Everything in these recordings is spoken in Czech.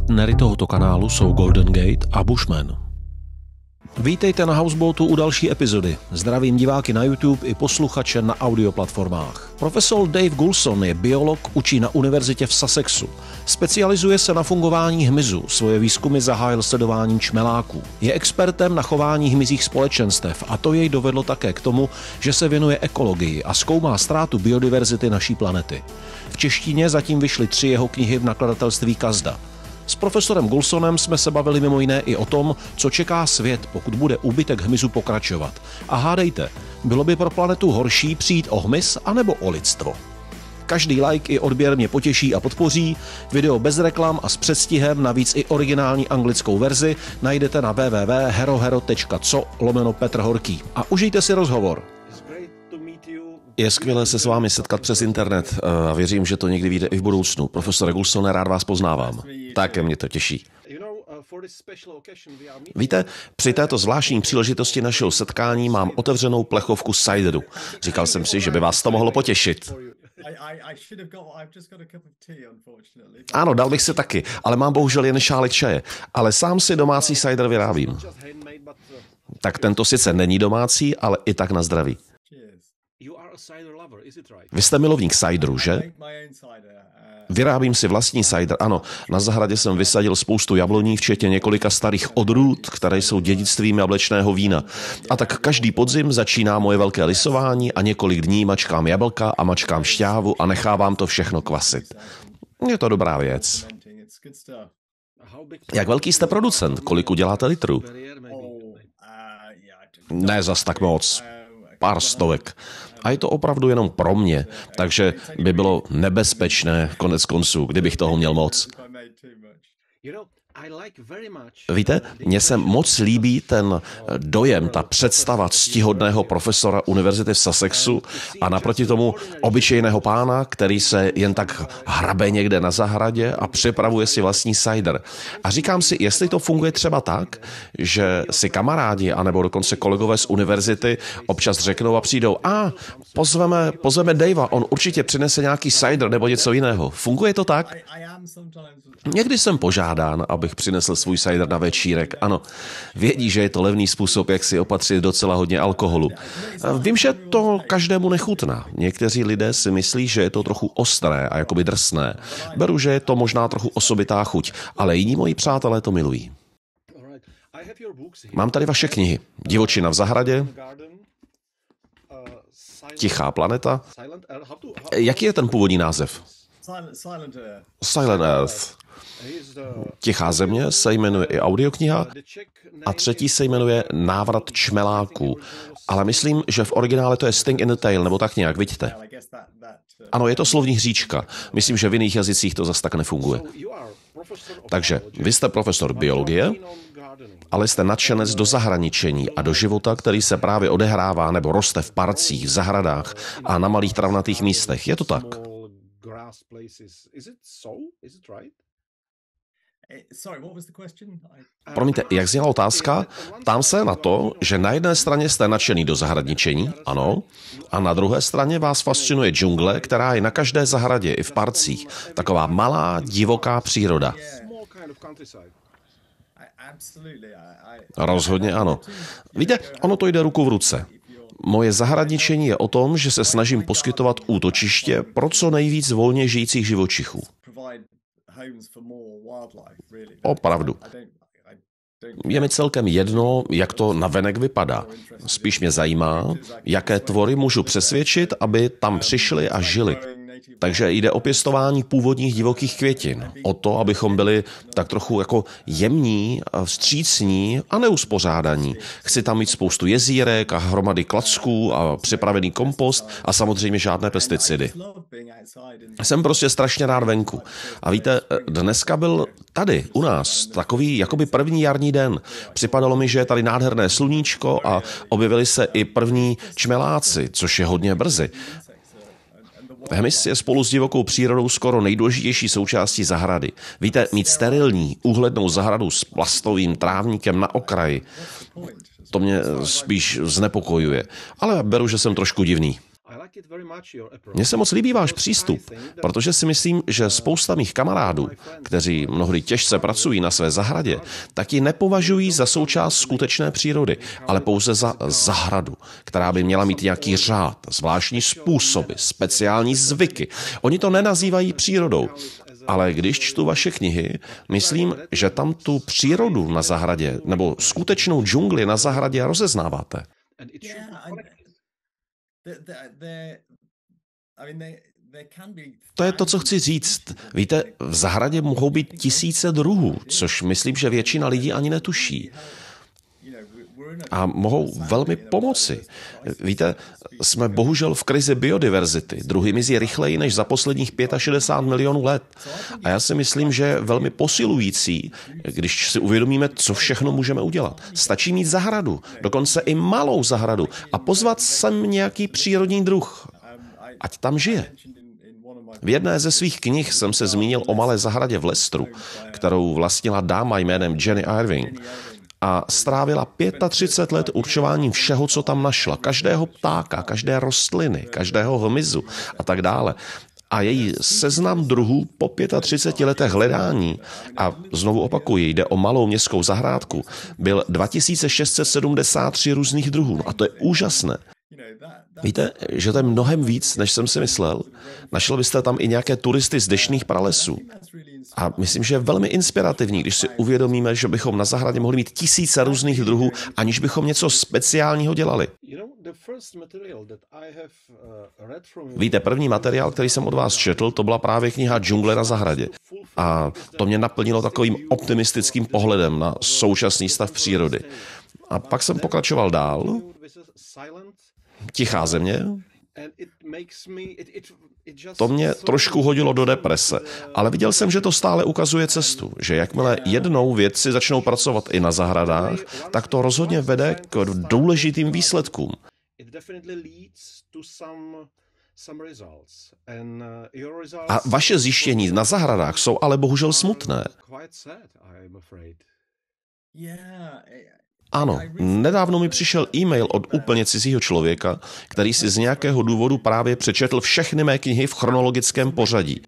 Partnery tohoto kanálu jsou Golden Gate a Bushman. Vítejte na Houseboatu u další epizody. Zdravím diváky na YouTube i posluchače na audioplatformách. Profesor Dave Gulson je biolog, učí na univerzitě v Sussexu. Specializuje se na fungování hmyzu, svoje výzkumy zahájil sledováním čmeláků. Je expertem na chování hmyzích společenstev a to jej dovedlo také k tomu, že se věnuje ekologii a zkoumá ztrátu biodiverzity naší planety. V češtině zatím vyšly tři jeho knihy v nakladatelství Kazda – s profesorem Gulsonem jsme se bavili mimo jiné i o tom, co čeká svět, pokud bude úbytek hmyzu pokračovat. A hádejte, bylo by pro planetu horší přijít o hmyz anebo o lidstvo? Každý like i odběr mě potěší a podpoří. Video bez reklam a s předstihem, navíc i originální anglickou verzi, najdete na www.herohero.co lomeno Petr Horký. A užijte si rozhovor. Je skvělé se s vámi setkat přes internet eh, a věřím, že to někdy vyjde i v budoucnu. Profesor Gulsone, rád vás poznávám. Také mě to těší. Víte, při této zvláštní příležitosti našeho setkání mám otevřenou plechovku cideru. Říkal jsem si, že by vás to mohlo potěšit. Ano, dal bych se taky, ale mám bohužel jen šálek čaje. Ale sám si domácí cider vyrábím. Tak tento sice není domácí, ale i tak na zdraví. Vy jste milovník cideru, že? Uh, Vyrábím si vlastní cider, ano. Na zahradě jsem vysadil spoustu jabloní, včetně několika starých odrůd, které jsou dědictvím jablečného vína. A tak každý podzim začíná moje velké lisování a několik dní mačkám jablka a mačkám šťávu a nechávám to všechno kvasit. Je to dobrá věc. Jak velký jste producent? Kolik uděláte litrů? Oh, uh, ne zas tak moc. Oh, Pár stovek. A je to opravdu jenom pro mě, takže by bylo nebezpečné konec konců, kdybych toho měl moc. Uh, Víte, mně se moc líbí ten uh, dojem, ta představa ctihodného profesora univerzity v Sussexu a naproti tomu obyčejného pána, který se jen tak hrabe někde na zahradě a připravuje si vlastní cider. A říkám si, jestli to funguje třeba tak, že si kamarádi anebo dokonce kolegové z univerzity občas řeknou a přijdou, a pozveme, pozveme Davea, on určitě přinese nějaký cider nebo něco jiného. Funguje to tak? Někdy jsem požádán, aby abych přinesl svůj cider na večírek. Ano, vědí, že je to levný způsob, jak si opatřit docela hodně alkoholu. Vím, že to každému nechutná. Někteří lidé si myslí, že je to trochu ostré a jakoby drsné. Beru, že je to možná trochu osobitá chuť, ale jiní moji přátelé to milují. Mám tady vaše knihy. Divočina v zahradě, Tichá planeta. Jaký je ten původní název? Silent Earth. Tichá země se jmenuje i audiokniha a třetí se jmenuje Návrat čmeláků. Ale myslím, že v originále to je Sting in the Tail, nebo tak nějak, vidíte. Ano, je to slovní hříčka. Myslím, že v jiných jazycích to zas tak nefunguje. Takže vy jste profesor biologie, ale jste nadšenec do zahraničení a do života, který se právě odehrává nebo roste v parcích, v zahradách a na malých travnatých místech. Je to tak? Eh, eh, Promiňte, jak zněla otázka? Tam se na to, že na jedné straně jste nadšený do zahradničení, ano, a na druhé straně vás fascinuje džungle, která je na každé zahradě i v parcích. Taková malá, divoká příroda. Rozhodně ano. Víte, ono to jde ruku v ruce. Moje zahradničení je o tom, že se snažím poskytovat útočiště pro co nejvíc volně žijících živočichů. Opravdu. Je mi celkem jedno, jak to navenek vypadá. Spíš mě zajímá, jaké tvory můžu přesvědčit, aby tam um, přišli a žili. Takže jde o pěstování původních divokých květin. O to, abychom byli tak trochu jako jemní, vstřícní a neuspořádaní. Chci tam mít spoustu jezírek a hromady klacků a připravený kompost a samozřejmě žádné pesticidy. Jsem prostě strašně rád venku. A víte, dneska byl tady u nás takový jakoby první jarní den. Připadalo mi, že je tady nádherné sluníčko a objevili se i první čmeláci, což je hodně brzy. Hmyz je spolu s divokou přírodou skoro nejdůležitější součástí zahrady. Víte, mít sterilní, úhlednou zahradu s plastovým trávníkem na okraji, to mě spíš znepokojuje. Ale beru, že jsem trošku divný. Mně se moc líbí váš přístup, protože si myslím, že spousta mých kamarádů, kteří mnohdy těžce pracují na své zahradě, taky nepovažují za součást skutečné přírody, ale pouze za zahradu, která by měla mít nějaký řád, zvláštní způsoby, speciální zvyky. Oni to nenazývají přírodou, ale když čtu vaše knihy, myslím, že tam tu přírodu na zahradě nebo skutečnou džungli na zahradě rozeznáváte. Yeah, I... To je to, co chci říct. Víte, v zahradě mohou být tisíce druhů, což myslím, že většina lidí ani netuší a mohou velmi pomoci. Víte, jsme bohužel v krizi biodiverzity. Druhy mizí rychleji než za posledních 65 milionů let. A já si myslím, že je velmi posilující, když si uvědomíme, co všechno můžeme udělat. Stačí mít zahradu, dokonce i malou zahradu, a pozvat sem nějaký přírodní druh. Ať tam žije. V jedné ze svých knih jsem se zmínil o malé zahradě v Lestru, kterou vlastnila dáma jménem Jenny Irving a strávila 35 let určováním všeho, co tam našla. Každého ptáka, každé rostliny, každého hmyzu a tak dále a její seznam druhů po 35 letech hledání, a znovu opakuji, jde o malou městskou zahrádku, byl 2673 různých druhů. No a to je úžasné. Víte, že to je mnohem víc, než jsem si myslel. Našel byste tam i nějaké turisty z dešných pralesů. A myslím, že je velmi inspirativní, když si uvědomíme, že bychom na zahradě mohli mít tisíce různých druhů, aniž bychom něco speciálního dělali. Víte, první materiál, který jsem od vás četl, to byla právě kniha Džungle na zahradě. A to mě naplnilo takovým optimistickým pohledem na současný stav přírody. A pak jsem pokračoval dál. Tichá země, to mě trošku hodilo do deprese, ale viděl jsem, že to stále ukazuje cestu, že jakmile jednou vědci začnou pracovat i na zahradách, tak to rozhodně vede k důležitým výsledkům. Uh, A vaše zjištění na zahradách jsou ale bohužel smutné. Ano, nedávno mi přišel e-mail od úplně cizího člověka, který si z nějakého důvodu právě přečetl všechny mé knihy v chronologickém pořadí.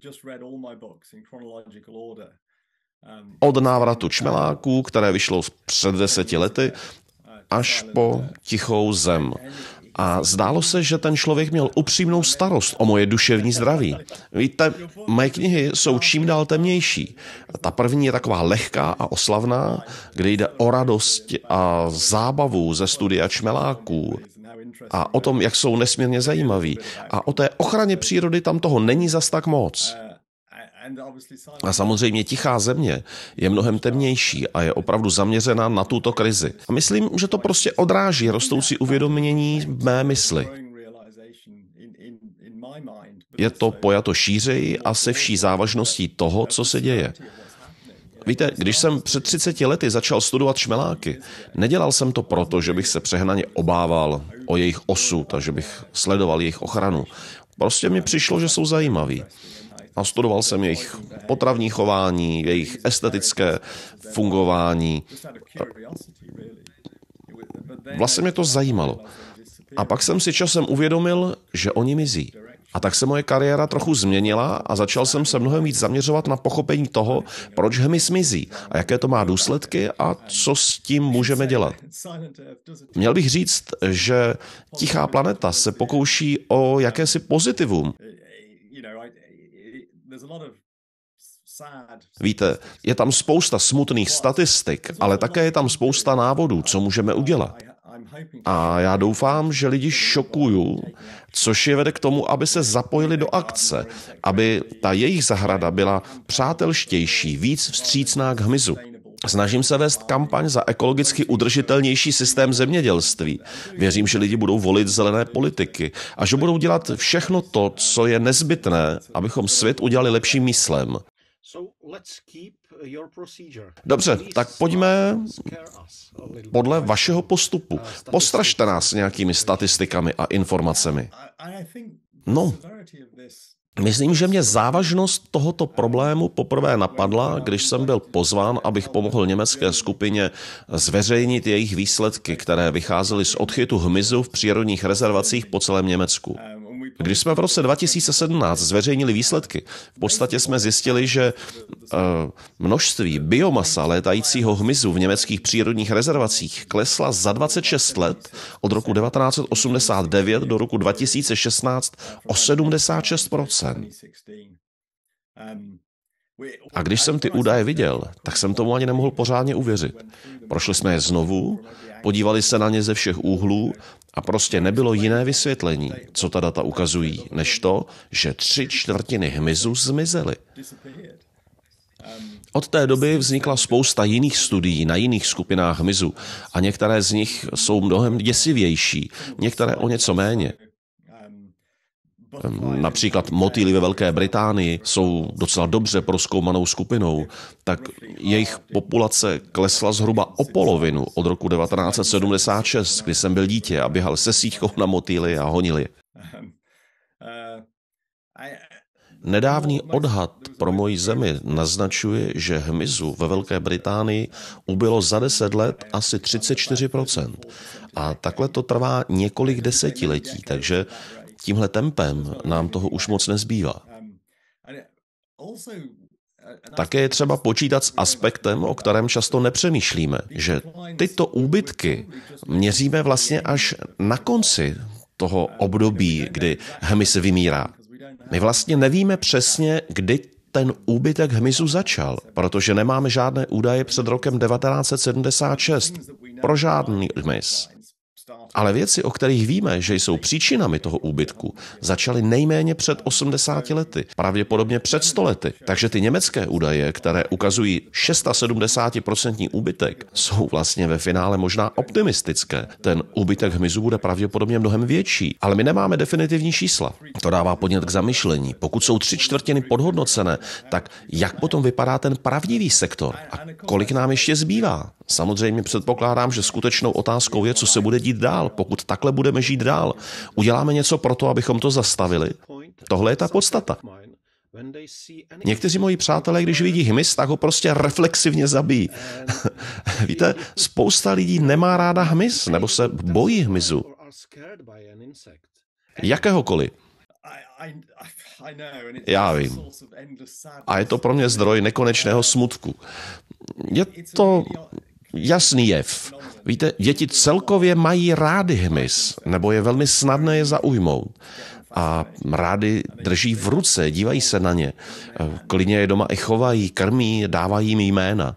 Um, od návratu čmeláků, které vyšlo před deseti lety, uh, až po Tichou zem a zdálo se, že ten člověk měl upřímnou starost o moje duševní zdraví. Víte, moje knihy jsou čím dál temnější. Ta první je taková lehká a oslavná, kde jde o radost a zábavu ze studia čmeláků a o tom, jak jsou nesmírně zajímaví. A o té ochraně přírody tam toho není zas tak moc. A samozřejmě tichá země je mnohem temnější a je opravdu zaměřená na tuto krizi. A myslím, že to prostě odráží rostoucí uvědomění v mé mysli. Je to pojato šířeji a se vší závažností toho, co se děje. Víte, když jsem před 30 lety začal studovat šmeláky, nedělal jsem to proto, že bych se přehnaně obával o jejich osud a že bych sledoval jejich ochranu. Prostě mi přišlo, že jsou zajímaví a studoval jsem jejich potravní chování, jejich estetické fungování. Vlastně mě to zajímalo. A pak jsem si časem uvědomil, že oni mizí. A tak se moje kariéra trochu změnila a začal jsem se mnohem víc zaměřovat na pochopení toho, proč hmyz smizí a jaké to má důsledky a co s tím můžeme dělat. Měl bych říct, že Tichá planeta se pokouší o jakési pozitivum. Víte, je tam spousta smutných statistik, ale také je tam spousta návodů, co můžeme udělat. A já doufám, že lidi šokuju, což je vede k tomu, aby se zapojili do akce, aby ta jejich zahrada byla přátelštější, víc vstřícná k hmyzu. Snažím se vést kampaň za ekologicky udržitelnější systém zemědělství. Věřím, že lidi budou volit zelené politiky a že budou dělat všechno to, co je nezbytné, abychom svět udělali lepším myslem. Dobře, tak pojďme podle vašeho postupu. Uh, Postrašte nás nějakými statistikami a informacemi. No, Myslím, že mě závažnost tohoto problému poprvé napadla, když jsem byl pozván, abych pomohl německé skupině zveřejnit jejich výsledky, které vycházely z odchytu hmyzu v přírodních rezervacích po celém Německu. Když jsme v roce 2017 zveřejnili výsledky, v podstatě jsme zjistili, že eh, množství biomasa létajícího hmyzu v německých přírodních rezervacích klesla za 26 let od roku 1989 do roku 2016 o 76 a když jsem ty údaje viděl, tak jsem tomu ani nemohl pořádně uvěřit. Prošli jsme je znovu podívali se na ně ze všech úhlů a prostě nebylo jiné vysvětlení, co ta data ukazují, než to, že tři čtvrtiny hmyzu zmizely. Od té doby vznikla spousta jiných studií na jiných skupinách hmyzu a některé z nich jsou mnohem děsivější, některé o něco méně například motýly ve Velké Británii jsou docela dobře proskoumanou skupinou, tak jejich populace klesla zhruba o polovinu od roku 1976, kdy jsem byl dítě a běhal se síťkou na motýly a honili. Nedávný odhad pro moji zemi naznačuje, že hmyzu ve Velké Británii ubylo za 10 let asi 34%. A takhle to trvá několik desetiletí, takže Tímhle tempem nám toho už moc nezbývá. Také je třeba počítat s aspektem, o kterém často nepřemýšlíme, že tyto úbytky měříme vlastně až na konci toho období, kdy hmyz vymírá. My vlastně nevíme přesně, kdy ten úbytek hmyzu začal, protože nemáme žádné údaje před rokem 1976 pro žádný hmyz. Ale věci, o kterých víme, že jsou příčinami toho úbytku, začaly nejméně před 80 lety, pravděpodobně před 100 lety. Takže ty německé údaje, které ukazují 670% úbytek, jsou vlastně ve finále možná optimistické. Ten úbytek hmyzu bude pravděpodobně mnohem větší, ale my nemáme definitivní čísla. To dává podnět k zamyšlení. Pokud jsou tři čtvrtiny podhodnocené, tak jak potom vypadá ten pravdivý sektor a kolik nám ještě zbývá? Samozřejmě předpokládám, že skutečnou otázkou je, co se bude dít dál dál, pokud takhle budeme žít dál. Uděláme něco pro to, abychom to zastavili. Tohle je ta podstata. Někteří moji přátelé, když vidí hmyz, tak ho prostě reflexivně zabijí. Víte, spousta lidí nemá ráda hmyz, nebo se bojí hmyzu. Jakéhokoliv. Já vím. A je to pro mě zdroj nekonečného smutku. Je to jasný jev. Víte, děti celkově mají rády hmyz, nebo je velmi snadné je zaujmout a rády drží v ruce, dívají se na ně. Klidně je doma i chovají, krmí, dávají jim jména.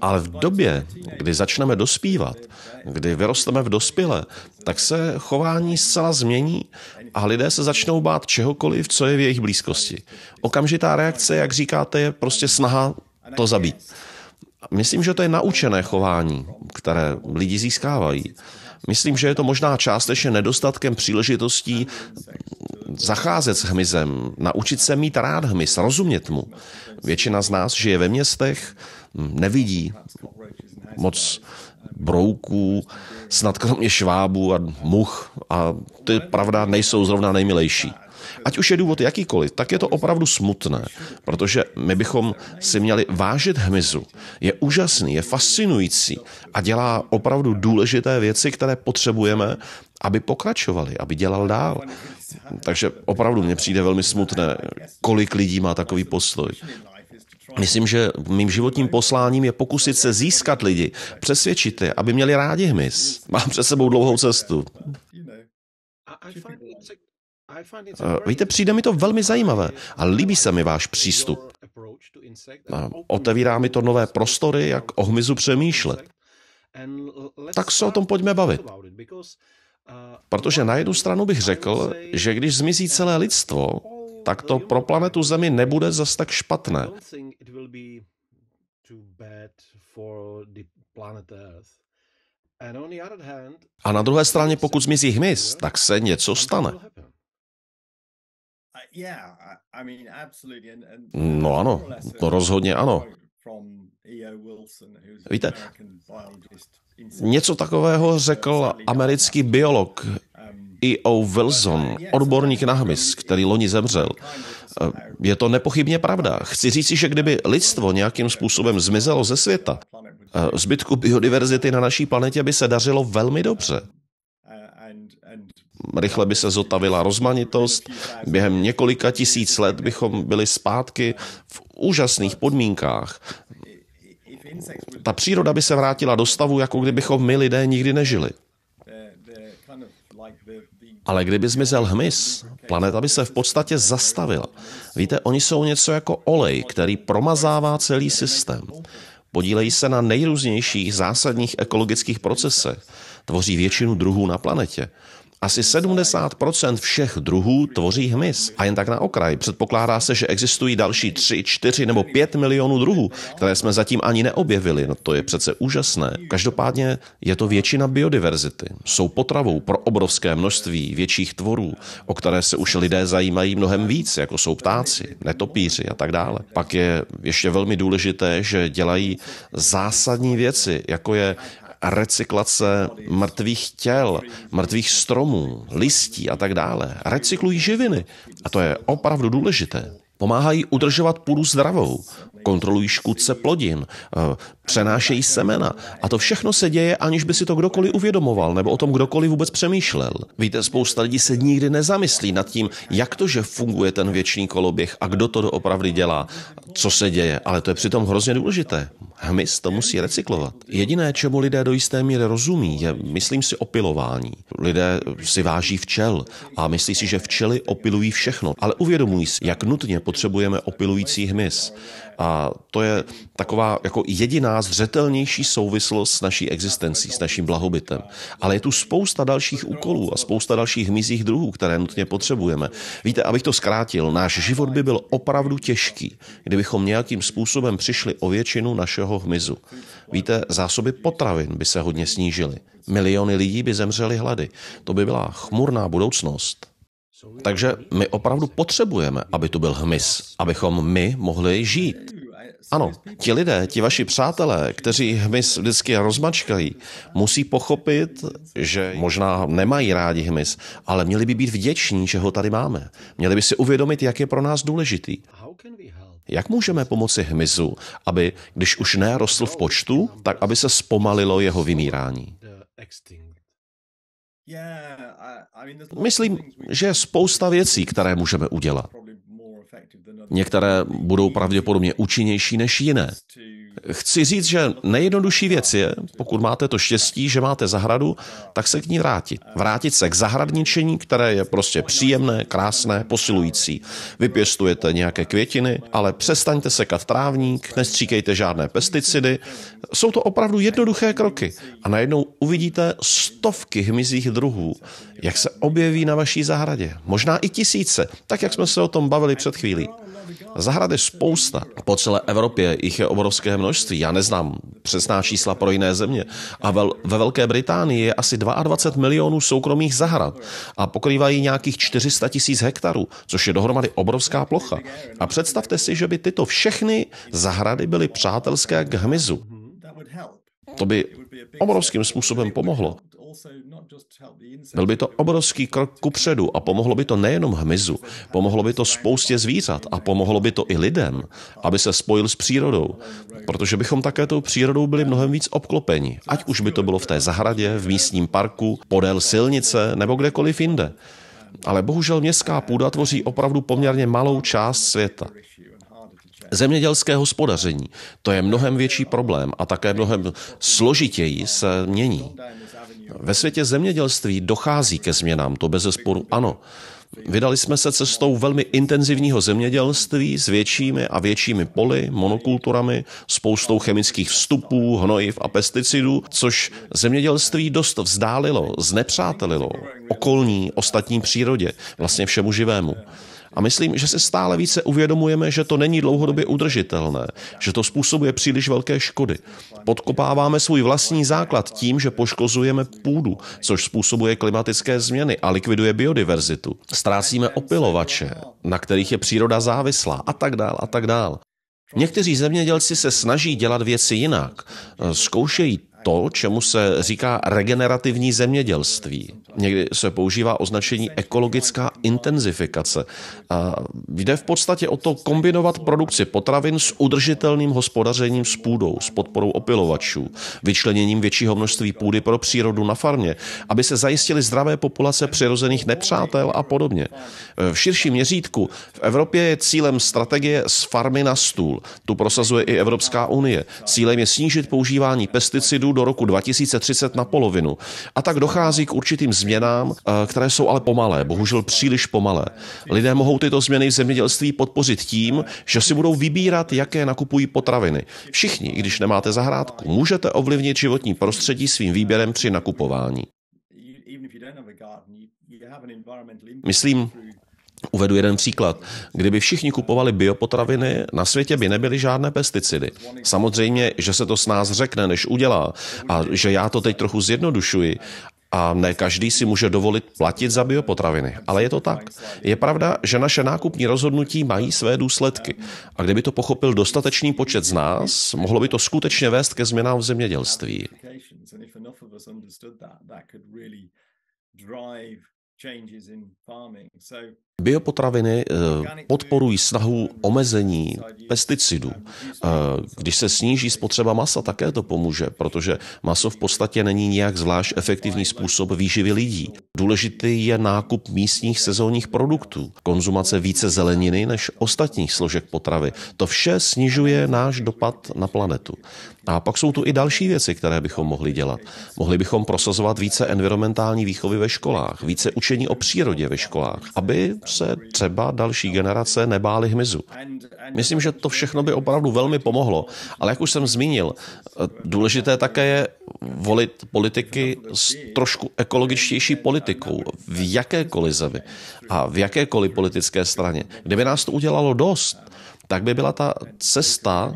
Ale v době, kdy začneme dospívat, kdy vyrosteme v dospěle, tak se chování zcela změní a lidé se začnou bát čehokoliv, co je v jejich blízkosti. Okamžitá reakce, jak říkáte, je prostě snaha to zabít. Myslím, že to je naučené chování, které lidi získávají. Myslím, že je to možná částečně nedostatkem příležitostí zacházet s hmyzem, naučit se mít rád hmyz, rozumět mu. Většina z nás žije ve městech, Mm, nevidí moc brouků, snad kromě švábů a much a ty, pravda, nejsou zrovna nejmilejší. Ať už je důvod jakýkoliv, tak je to opravdu smutné, protože my bychom si měli vážit hmyzu. Je úžasný, je fascinující a dělá opravdu důležité věci, které potřebujeme, aby pokračovali, aby dělal dál. Takže opravdu mně přijde velmi smutné, kolik lidí má takový postoj. Myslím, že mým životním posláním je pokusit se získat lidi, přesvědčit je, aby měli rádi hmyz. Mám před sebou dlouhou cestu. Eh, víte, přijde mi to velmi zajímavé a líbí se mi váš přístup. Otevírá mi to nové prostory, jak o hmyzu přemýšlet. Tak se o tom pojďme bavit. Protože na jednu stranu bych řekl, že když zmizí celé lidstvo, tak to pro planetu Zemi nebude zas tak špatné. A na druhé straně, pokud zmizí hmyz, tak se něco stane. No ano, to rozhodně ano. E Víte, něco takového řekl americký biolog um, E.O. Wilson, uh, odborník uh, na uh, hmyz, který loni zemřel. Je to nepochybně pravda. Chci říci, že kdyby lidstvo nějakým způsobem zmizelo ze světa, zbytku biodiverzity na naší planetě by se dařilo velmi dobře rychle by se zotavila rozmanitost, během několika tisíc let bychom byli zpátky v úžasných podmínkách. Ta příroda by se vrátila do stavu, jako kdybychom my lidé nikdy nežili. Ale kdyby zmizel hmyz, planeta by se v podstatě zastavila. Víte, oni jsou něco jako olej, který promazává celý systém. Podílejí se na nejrůznějších zásadních ekologických procesech, tvoří většinu druhů na planetě. Asi 70% všech druhů tvoří hmyz. A jen tak na okraj. Předpokládá se, že existují další 3, 4 nebo 5 milionů druhů, které jsme zatím ani neobjevili. No to je přece úžasné. Každopádně je to většina biodiverzity. Jsou potravou pro obrovské množství větších tvorů, o které se už lidé zajímají mnohem víc, jako jsou ptáci, netopíři a tak dále. Pak je ještě velmi důležité, že dělají zásadní věci, jako je recyklace mrtvých těl, mrtvých stromů, listí a tak dále. Recyklují živiny a to je opravdu důležité. Pomáhají udržovat půdu zdravou, kontrolují škůdce plodin, eh, přenášejí semena. A to všechno se děje, aniž by si to kdokoliv uvědomoval nebo o tom kdokoliv vůbec přemýšlel. Víte, spousta lidí se nikdy nezamyslí nad tím, jak to, že funguje ten věčný koloběh a kdo to doopravdy dělá, co se děje. Ale to je přitom hrozně důležité. Hmyz to musí recyklovat. Jediné, čemu lidé do jisté míry rozumí, je, myslím si, opilování. Lidé si váží včel a myslí si, že včely opilují všechno, ale uvědomují si, jak nutně potřebujeme opilující hmyz. A to je taková jako jediná zřetelnější souvislost s naší existencí, s naším blahobytem. Ale je tu spousta dalších úkolů a spousta dalších hmyzích druhů, které nutně potřebujeme. Víte, abych to zkrátil, náš život by byl opravdu těžký, kdybychom nějakým způsobem přišli o většinu našeho hmyzu. Víte, zásoby potravin by se hodně snížily. Miliony lidí by zemřeli hlady. To by byla chmurná budoucnost. Takže my opravdu potřebujeme, aby tu byl hmyz, abychom my mohli žít. Ano, ti lidé, ti vaši přátelé, kteří hmyz vždycky rozmačkají, musí pochopit, že možná nemají rádi hmyz, ale měli by být vděční, že ho tady máme. Měli by si uvědomit, jak je pro nás důležitý. Jak můžeme pomoci hmyzu, aby, když už nerostl v počtu, tak aby se zpomalilo jeho vymírání? Myslím, že je spousta věcí, které můžeme udělat. Některé budou pravděpodobně účinnější než jiné. Chci říct, že nejjednodušší věc je, pokud máte to štěstí, že máte zahradu, tak se k ní vrátit. Vrátit se k zahradničení, které je prostě příjemné, krásné, posilující. Vypěstujete nějaké květiny, ale přestaňte sekat trávník, nestříkejte žádné pesticidy. Jsou to opravdu jednoduché kroky a najednou uvidíte stovky hmyzích druhů, jak se objeví na vaší zahradě. Možná i tisíce, tak jak jsme se o tom bavili před chvílí. Zahrad je spousta. Po celé Evropě jich je obrovské množství. Já neznám přesná čísla pro jiné země. A vel, ve Velké Británii je asi 22 milionů soukromých zahrad a pokrývají nějakých 400 tisíc hektarů, což je dohromady obrovská plocha. A představte si, že by tyto všechny zahrady byly přátelské k hmyzu. To by obrovským způsobem pomohlo. Byl by to obrovský krok ku předu a pomohlo by to nejenom hmyzu, pomohlo by to spoustě zvířat a pomohlo by to i lidem, aby se spojil s přírodou, protože bychom také tou přírodou byli mnohem víc obklopeni, ať už by to bylo v té zahradě, v místním parku, podél silnice nebo kdekoliv jinde. Ale bohužel městská půda tvoří opravdu poměrně malou část světa. Zemědělské hospodaření, to je mnohem větší problém a také mnohem složitěji se mění. Ve světě zemědělství dochází ke změnám, to bez zesporu ano. Vydali jsme se cestou velmi intenzivního zemědělství s většími a většími poli, monokulturami, spoustou chemických vstupů, hnojiv a pesticidů, což zemědělství dost vzdálilo, znepřátelilo okolní ostatní přírodě, vlastně všemu živému. A myslím, že se stále více uvědomujeme, že to není dlouhodobě udržitelné, že to způsobuje příliš velké škody. Podkopáváme svůj vlastní základ tím, že poškozujeme půdu, což způsobuje klimatické změny a likviduje biodiverzitu. Ztrácíme opilovače, na kterých je příroda závislá a tak dál a tak dál. Někteří zemědělci se snaží dělat věci jinak. Zkoušejí to, čemu se říká regenerativní zemědělství. Někdy se používá označení ekologická intenzifikace. A jde v podstatě o to kombinovat produkci potravin s udržitelným hospodařením s půdou, s podporou opilovačů, vyčleněním většího množství půdy pro přírodu na farmě, aby se zajistily zdravé populace přirozených nepřátel a podobně. V širším měřítku v Evropě je cílem strategie z farmy na stůl. Tu prosazuje i Evropská unie. Cílem je snížit používání pesticidů do roku 2030 na polovinu. A tak dochází k určitým změnám, eh, které jsou ale pomalé, bohužel příliš pomalé. Lidé mohou tyto změny v zemědělství podpořit tím, že si budou vybírat, jaké nakupují potraviny. Všichni, i když nemáte zahrádku, můžete ovlivnit životní prostředí svým výběrem při nakupování. Myslím, Uvedu jeden příklad. Kdyby všichni kupovali biopotraviny, na světě by nebyly žádné pesticidy. Samozřejmě, že se to s nás řekne, než udělá, a že já to teď trochu zjednodušuji, a ne každý si může dovolit platit za biopotraviny. Ale je to tak. Je pravda, že naše nákupní rozhodnutí mají své důsledky. A kdyby to pochopil dostatečný počet z nás, mohlo by to skutečně vést ke změnám v zemědělství. changes in farming. So Biopotraviny eh, podporují snahu omezení pesticidů. Eh, když se sníží spotřeba masa, také to pomůže, protože maso v podstatě není nějak zvlášť efektivní způsob výživy lidí. Důležitý je nákup místních sezónních produktů, konzumace více zeleniny než ostatních složek potravy. To vše snižuje náš dopad na planetu. A pak jsou tu i další věci, které bychom mohli dělat. Mohli bychom prosazovat více environmentální výchovy ve školách, více učení o přírodě ve školách, aby se třeba další generace nebály hmyzu. Myslím, že to všechno by opravdu velmi pomohlo, ale jak už jsem zmínil, důležité také je volit politiky s trošku ekologičtější politikou v jakékoliv zemi a v jakékoliv politické straně. Kdyby nás to udělalo dost, tak by byla ta cesta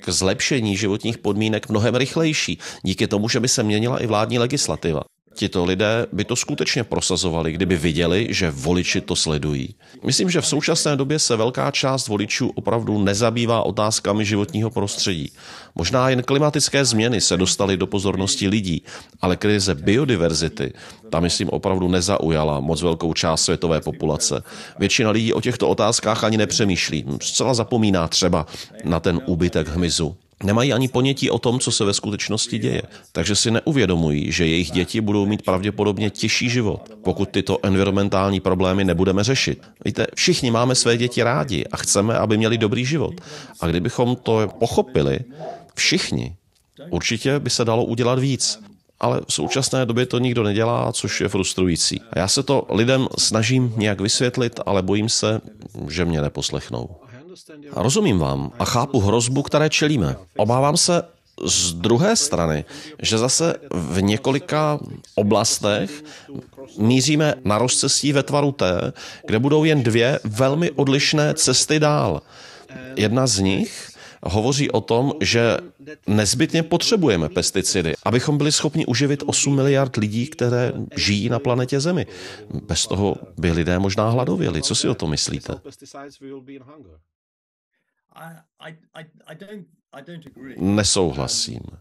k zlepšení životních podmínek mnohem rychlejší, díky tomu, že by se měnila i vládní legislativa tito lidé by to skutečně prosazovali, kdyby viděli, že voliči to sledují. Myslím, že v současné době se velká část voličů opravdu nezabývá otázkami životního prostředí. Možná jen klimatické změny se dostaly do pozornosti lidí, ale krize biodiverzity, ta myslím opravdu nezaujala moc velkou část světové populace. Většina lidí o těchto otázkách ani nepřemýšlí. Zcela zapomíná třeba na ten úbytek hmyzu nemají ani ponětí o tom, co se ve skutečnosti děje, takže si neuvědomují, že jejich děti budou mít pravděpodobně těžší život, pokud tyto environmentální problémy nebudeme řešit. Víte, všichni máme své děti rádi a chceme, aby měli dobrý život. A kdybychom to pochopili, všichni, určitě by se dalo udělat víc. Ale v současné době to nikdo nedělá, což je frustrující. A já se to lidem snažím nějak vysvětlit, ale bojím se, že mě neposlechnou. Rozumím vám a chápu hrozbu, které čelíme. Obávám se z druhé strany, že zase v několika oblastech míříme na rozcestí ve tvaru té, kde budou jen dvě velmi odlišné cesty dál. Jedna z nich hovoří o tom, že nezbytně potřebujeme pesticidy, abychom byli schopni uživit 8 miliard lidí, které žijí na planetě Zemi. Bez toho by lidé možná hladověli. Co si o to myslíte? Nesouhlasím. Um,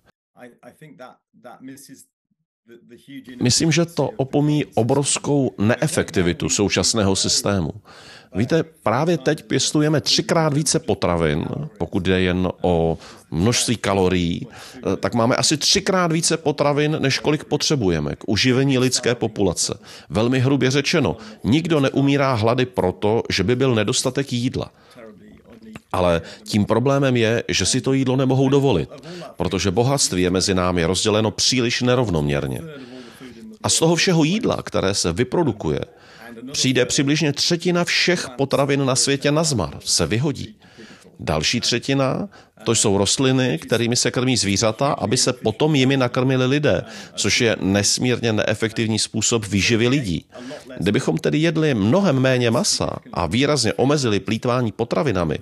Myslím, že to opomí obrovskou neefektivitu současného systému. Víte, právě teď pěstujeme třikrát více potravin, pokud jde jen o množství kalorií, tak máme asi třikrát více potravin, než kolik potřebujeme k uživení lidské populace. Velmi hrubě řečeno, nikdo neumírá hlady proto, že by byl nedostatek jídla. Ale tím problémem je, že si to jídlo nemohou dovolit, protože bohatství je mezi námi rozděleno příliš nerovnoměrně. A z toho všeho jídla, které se vyprodukuje, přijde přibližně třetina všech potravin na světě na zmar, se vyhodí. Další třetina, to jsou rostliny, kterými se krmí zvířata, aby se potom jimi nakrmili lidé, což je nesmírně neefektivní způsob výživy lidí. Kdybychom tedy jedli mnohem méně masa a výrazně omezili plítvání potravinami,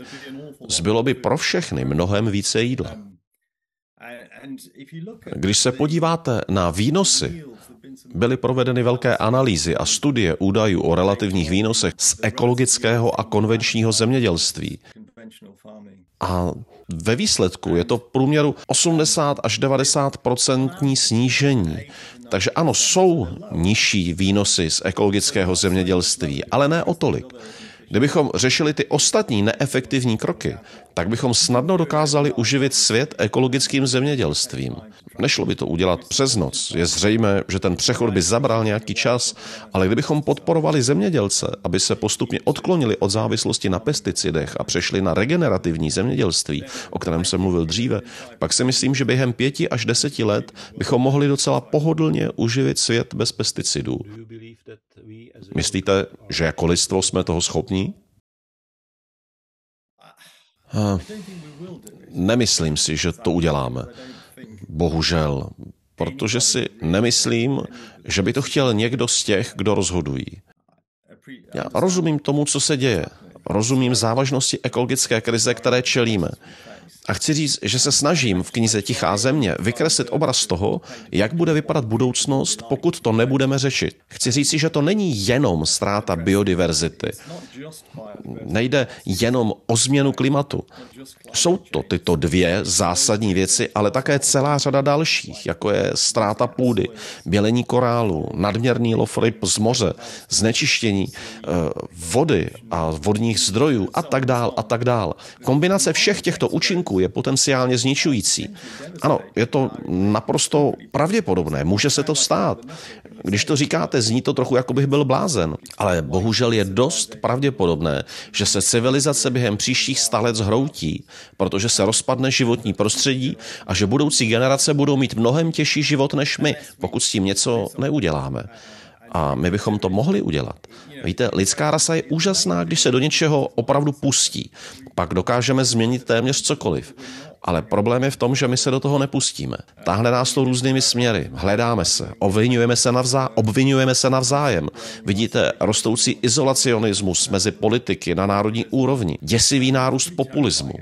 zbylo by pro všechny mnohem více jídla. Když se podíváte na výnosy, byly provedeny velké analýzy a studie údajů o relativních výnosech z ekologického a konvenčního zemědělství. A ve výsledku je to v průměru 80 až 90 procentní snížení. Takže ano, jsou nižší výnosy z ekologického zemědělství, ale ne o tolik. Kdybychom řešili ty ostatní neefektivní kroky, tak bychom snadno dokázali uživit svět ekologickým zemědělstvím. Nešlo by to udělat přes noc. Je zřejmé, že ten přechod by zabral nějaký čas, ale kdybychom podporovali zemědělce, aby se postupně odklonili od závislosti na pesticidech a přešli na regenerativní zemědělství, o kterém jsem mluvil dříve, pak si myslím, že během pěti až deseti let bychom mohli docela pohodlně uživit svět bez pesticidů. Myslíte, že jako lidstvo jsme toho schopní? Nemyslím si, že to uděláme. Bohužel, protože si nemyslím, že by to chtěl někdo z těch, kdo rozhodují. Já rozumím tomu, co se děje. Rozumím závažnosti ekologické krize, které čelíme. A chci říct, že se snažím v knize Tichá země vykreslit obraz toho, jak bude vypadat budoucnost, pokud to nebudeme řešit. Chci říct, že to není jenom ztráta biodiverzity. Nejde jenom o změnu klimatu. Jsou to tyto dvě zásadní věci, ale také celá řada dalších, jako je ztráta půdy, bělení korálu, nadměrný lov ryb z moře, znečištění eh, vody a vodních zdrojů a tak dál a tak dál. Kombinace všech těchto účinků je potenciálně zničující. Ano, je to naprosto pravděpodobné, může se to stát. Když to říkáte, zní to trochu, jako bych byl blázen, ale bohužel je dost pravděpodobné, že se civilizace během příštích stalet zhroutí, protože se rozpadne životní prostředí a že budoucí generace budou mít mnohem těžší život než my, pokud s tím něco neuděláme. A my bychom to mohli udělat. Víte, lidská rasa je úžasná, když se do něčeho opravdu pustí. Pak dokážeme změnit téměř cokoliv. Ale problém je v tom, že my se do toho nepustíme. Táhne nás to různými směry. Hledáme se, obvinujeme se, navzá, obvinujeme se navzájem. Vidíte rostoucí izolacionismus mezi politiky na národní úrovni, děsivý nárůst populismu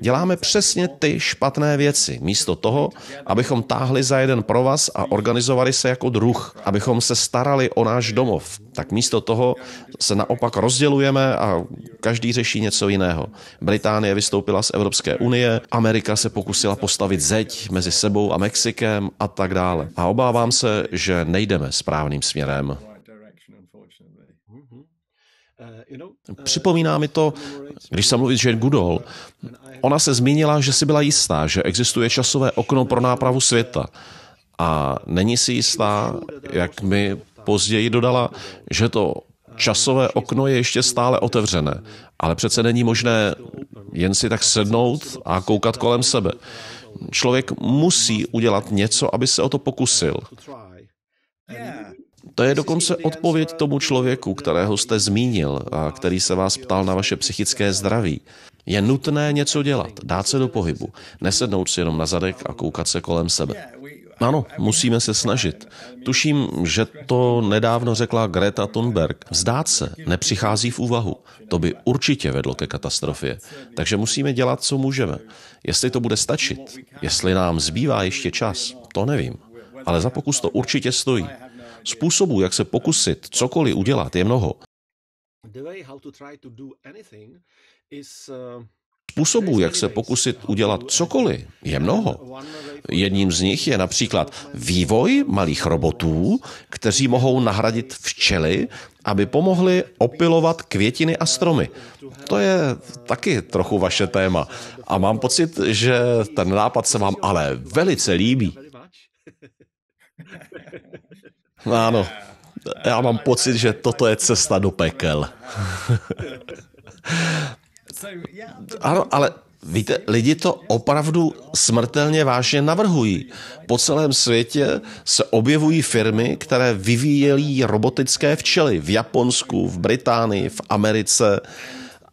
děláme přesně ty špatné věci, místo toho, abychom táhli za jeden provaz a organizovali se jako druh, abychom se starali o náš domov, tak místo toho se naopak rozdělujeme a každý řeší něco jiného. Británie vystoupila z Evropské unie, Amerika se pokusila postavit zeď mezi sebou a Mexikem a tak dále. A obávám se, že nejdeme správným směrem. Připomíná mi to, když jsem mluvil s Jane Goodall, ona se zmínila, že si byla jistá, že existuje časové okno pro nápravu světa. A není si jistá, jak mi později dodala, že to časové okno je ještě stále otevřené, ale přece není možné jen si tak sednout a koukat kolem sebe. Člověk musí udělat něco, aby se o to pokusil. To je dokonce odpověď tomu člověku, kterého jste zmínil a který se vás ptal na vaše psychické zdraví. Je nutné něco dělat, dát se do pohybu, nesednout si jenom na zadek a koukat se kolem sebe. Ano, musíme se snažit. Tuším, že to nedávno řekla Greta Thunberg. Vzdát se nepřichází v úvahu. To by určitě vedlo ke katastrofě. Takže musíme dělat, co můžeme. Jestli to bude stačit, jestli nám zbývá ještě čas, to nevím. Ale za pokus to určitě stojí. Způsobů, jak se pokusit cokoliv udělat, je mnoho. Uh, Způsobů, jak se pokusit udělat cokoliv, je mnoho. Jedním z nich je například vývoj malých robotů, kteří mohou nahradit včely, aby pomohli opilovat květiny a stromy. To je taky trochu vaše téma. A mám pocit, že ten nápad se vám ale velice líbí. No ano, já mám pocit, že toto je cesta do pekel. ano, ale Víte, lidi to opravdu smrtelně vážně navrhují. Po celém světě se objevují firmy, které vyvíjelí robotické včely v Japonsku, v Británii, v Americe.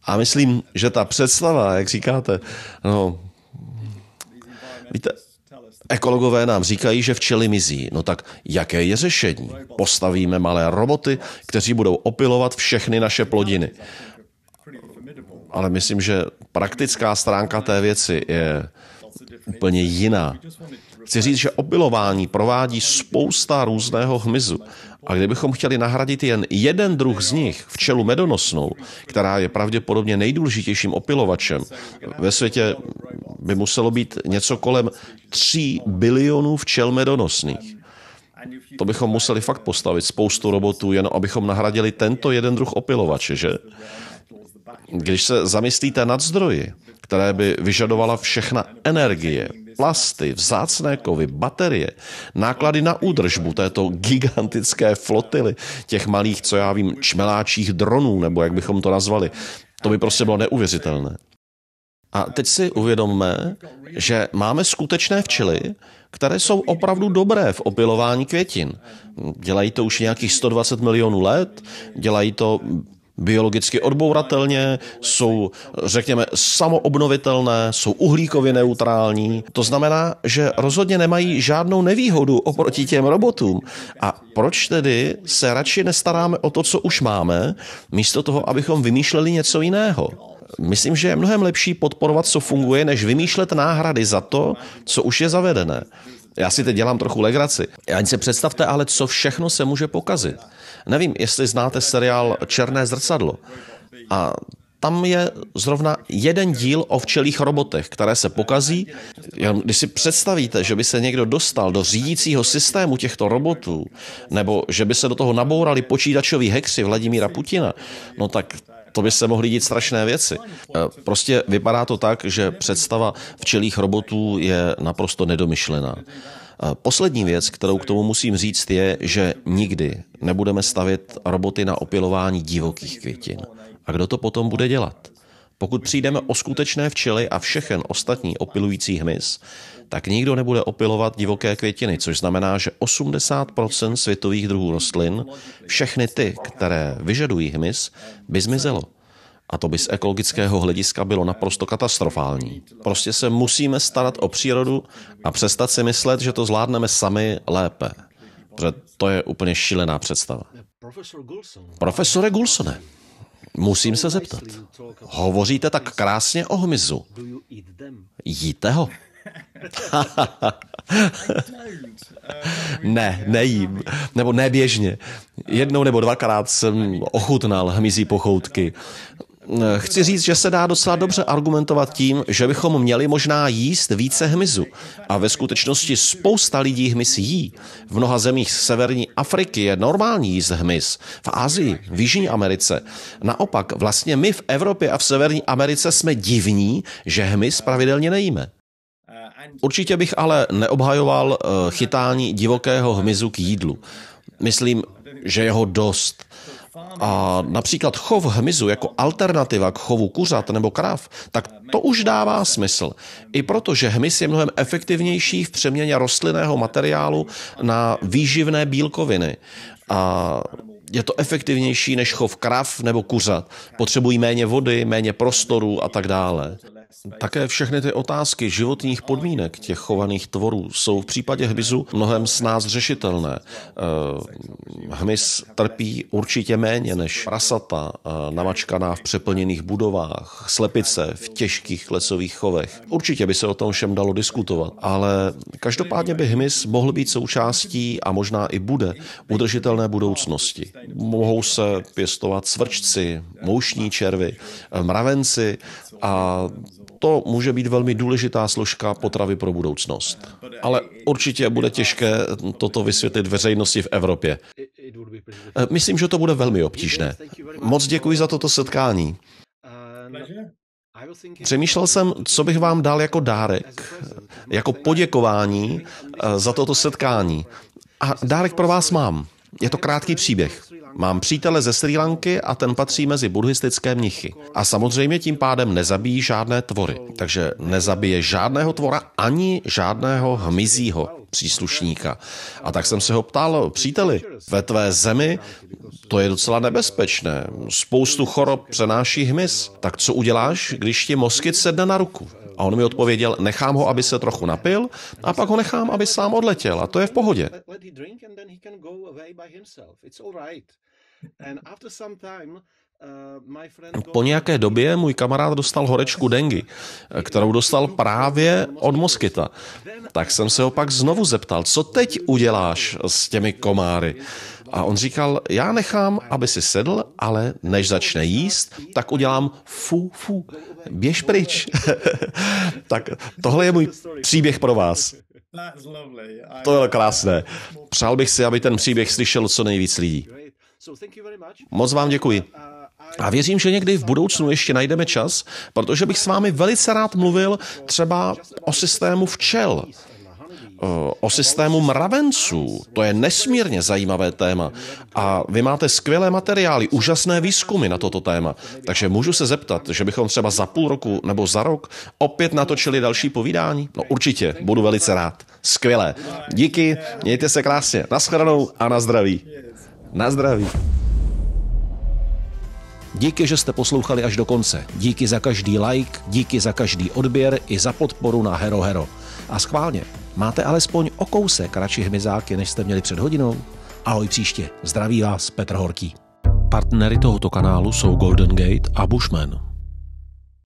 A myslím, že ta představa, jak říkáte, no, víte, Ekologové nám říkají, že včely mizí. No tak jaké je řešení? Postavíme malé roboty, kteří budou opilovat všechny naše plodiny. Ale myslím, že praktická stránka té věci je úplně jiná. Chci říct, že opilování provádí spousta různého hmyzu. A kdybychom chtěli nahradit jen jeden druh z nich, včelu medonosnou, která je pravděpodobně nejdůležitějším opilovačem, ve světě by muselo být něco kolem 3 bilionů včel medonosných. To bychom museli fakt postavit spoustu robotů, jen abychom nahradili tento jeden druh opilovače, že? Když se zamyslíte nad zdroji, které by vyžadovala všechna energie, plasty, vzácné kovy, baterie, náklady na údržbu této gigantické flotily, těch malých, co já vím, čmeláčích dronů, nebo jak bychom to nazvali, to by prostě bylo neuvěřitelné. A teď si uvědomme, že máme skutečné včely, které jsou opravdu dobré v opilování květin. Dělají to už nějakých 120 milionů let, dělají to biologicky odbouratelně, jsou, řekněme, samoobnovitelné, jsou uhlíkově neutrální. To znamená, že rozhodně nemají žádnou nevýhodu oproti těm robotům. A proč tedy se radši nestaráme o to, co už máme, místo toho, abychom vymýšleli něco jiného? Myslím, že je mnohem lepší podporovat, co funguje, než vymýšlet náhrady za to, co už je zavedené. Já si teď dělám trochu legraci. Ani se představte ale, co všechno se může pokazit. Nevím, jestli znáte seriál Černé zrcadlo. A tam je zrovna jeden díl o včelých robotech, které se pokazí. Když si představíte, že by se někdo dostal do řídícího systému těchto robotů, nebo že by se do toho nabourali počítačoví hexy Vladimíra Putina, no tak to by se mohly dít strašné věci. E, prostě vypadá to tak, že představa včelých robotů je naprosto nedomyšlená. Poslední věc, kterou k tomu musím říct, je, že nikdy nebudeme stavit roboty na opilování divokých květin. A kdo to potom bude dělat? Pokud přijdeme o skutečné včely a všechen ostatní opilující hmyz, tak nikdo nebude opilovat divoké květiny, což znamená, že 80% světových druhů rostlin, všechny ty, které vyžadují hmyz, by zmizelo. A to by z ekologického hlediska bylo naprosto katastrofální. Prostě se musíme starat o přírodu a přestat si myslet, že to zvládneme sami lépe. Protože to je úplně šílená představa. Profesore Gulsone, musím se zeptat. Hovoříte tak krásně o hmyzu. Jíte ho? ne, nejím. Nebo neběžně. Jednou nebo dvakrát jsem ochutnal hmyzí pochoutky chci říct, že se dá docela dobře argumentovat tím, že bychom měli možná jíst více hmyzu. A ve skutečnosti spousta lidí hmyz jí. V mnoha zemích severní Afriky je normální jíst hmyz. V Asii, v Jižní Americe. Naopak, vlastně my v Evropě a v Severní Americe jsme divní, že hmyz pravidelně nejíme. Určitě bych ale neobhajoval eh, chytání divokého hmyzu k jídlu. Myslím, že jeho dost a například chov hmyzu jako alternativa k chovu kuřat nebo krav, tak to už dává smysl. I protože hmyz je mnohem efektivnější v přeměně rostlinného materiálu na výživné bílkoviny. A je to efektivnější než chov krav nebo kuřat. Potřebují méně vody, méně prostoru a tak dále. Také všechny ty otázky životních podmínek těch chovaných tvorů jsou v případě hmyzu mnohem s nás řešitelné. Eh, hmyz trpí určitě méně než prasata, eh, namačkaná v přeplněných budovách, slepice v těžkých lesových chovech. Určitě by se o tom všem dalo diskutovat, ale každopádně by hmyz mohl být součástí a možná i bude udržitelné budoucnosti. Mohou se pěstovat svrčci, moušní červy, eh, mravenci a Toto může být velmi důležitá složka potravy pro budoucnost. Ale určitě bude těžké toto vysvětlit veřejnosti v Evropě. Myslím, že to bude velmi obtížné. Moc děkuji za toto setkání. Přemýšlel jsem, co bych vám dal jako dárek, jako poděkování eh, za toto setkání. A dárek pro vás mám. Je to krátký příběh. Mám přítele ze Sri Lanky a ten patří mezi buddhistické mnichy. A samozřejmě tím pádem nezabíjí žádné tvory. Takže nezabije žádného tvora ani žádného hmyzího příslušníka. A tak jsem se ho ptal, příteli, ve tvé zemi to je docela nebezpečné. Spoustu chorob přenáší hmyz. Tak co uděláš, když ti moskyt sedne na ruku? A on mi odpověděl, nechám ho, aby se trochu napil a pak ho nechám, aby sám odletěl a to je v pohodě. Uh, po nějaké době můj kamarád dostal horečku dengy, kterou dostal právě od moskyta. Tak jsem se ho pak znovu zeptal, co teď uděláš s těmi komáry? A on říkal, já nechám, aby si sedl, ale než začne jíst, tak udělám fu, fu, běž pryč. tak tohle je můj příběh pro vás. To je krásné. Přál bych si, aby ten příběh slyšel co nejvíc lidí. Moc vám děkuji. Uh, uh, a věřím, že někdy v budoucnu ještě najdeme čas, protože bych s vámi velice rád mluvil třeba o systému včel, uh, o systému mravenců. To je nesmírně zajímavé téma. A vy máte skvělé materiály, úžasné výzkumy na toto téma. Takže můžu se zeptat, že bychom třeba za půl roku nebo za rok opět natočili další povídání? No určitě, budu velice rád. Skvělé. Díky, mějte se krásně. Naschledanou a na zdraví. Na zdraví. Díky, že jste poslouchali až do konce. Díky za každý like, díky za každý odběr i za podporu na Hero Hero. A schválně, máte alespoň o kousek radši hmyzáky, než jste měli před hodinou? Ahoj příště. Zdraví vás Petr Horký. Partnery tohoto kanálu jsou Golden Gate a Bushman.